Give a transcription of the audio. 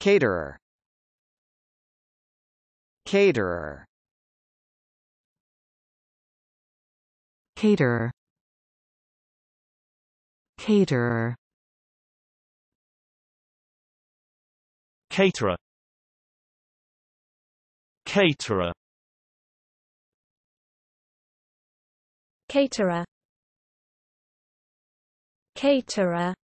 Caterer Caterer Caterer Caterer Caterer Caterer Caterer Caterer